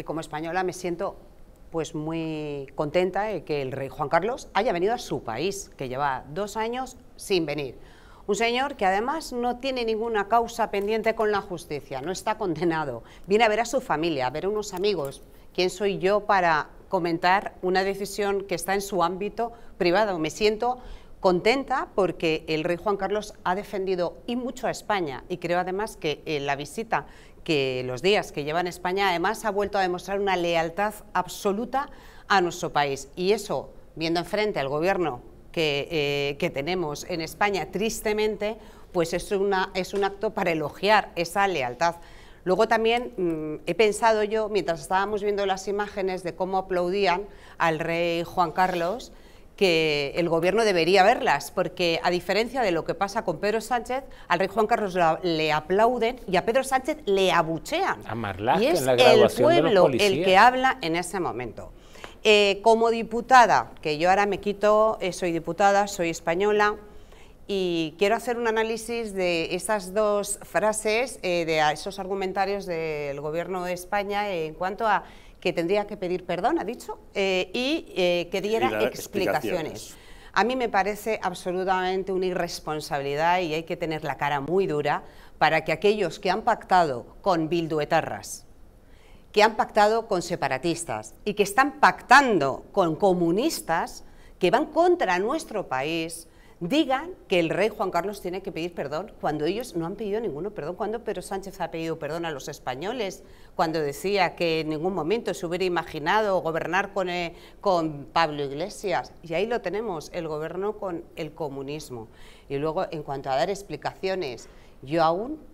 y como española me siento pues muy contenta de que el rey Juan Carlos haya venido a su país, que lleva dos años sin venir. Un señor que además no tiene ninguna causa pendiente con la justicia, no está condenado. Viene a ver a su familia, a ver a unos amigos. ¿Quién soy yo para comentar una decisión que está en su ámbito privado? Me siento contenta porque el rey Juan Carlos ha defendido y mucho a España y creo además que eh, la visita que los días que lleva en España además ha vuelto a demostrar una lealtad absoluta a nuestro país y eso viendo enfrente al gobierno que, eh, tenemos en España tristemente pues es, una, es un acto para elogiar esa lealtad. Luego también mm, he pensado yo, mientras estábamos viendo las imágenes de cómo aplaudían al rey Juan Carlos, que el gobierno debería verlas, porque a diferencia de lo que pasa con Pedro Sánchez, al rey Juan Carlos le aplauden y a Pedro Sánchez le abuchean. y es el pueblo el que habla en ese momento. Eh, como diputada, que yo ahora me quito, eh, soy diputada, soy española, y quiero hacer un análisis de esas dos frases, eh, de esos argumentarios del Gobierno de España en cuanto a que tendría que pedir perdón, ha dicho, eh, y eh, que diera explicaciones. explicaciones. A mí me parece absolutamente una irresponsabilidad y hay que tener la cara muy dura para que aquellos que han pactado con bilduetarras, que han pactado con separatistas y que están pactando con comunistas que van contra nuestro país, digan que el rey Juan Carlos tiene que pedir perdón cuando ellos no han pedido ninguno perdón. Cuando Pedro Sánchez ha pedido perdón a los españoles, cuando decía que en ningún momento se hubiera imaginado gobernar con, eh, con Pablo Iglesias. Y ahí lo tenemos, el gobierno con el comunismo. Y luego, en cuanto a dar explicaciones, yo aún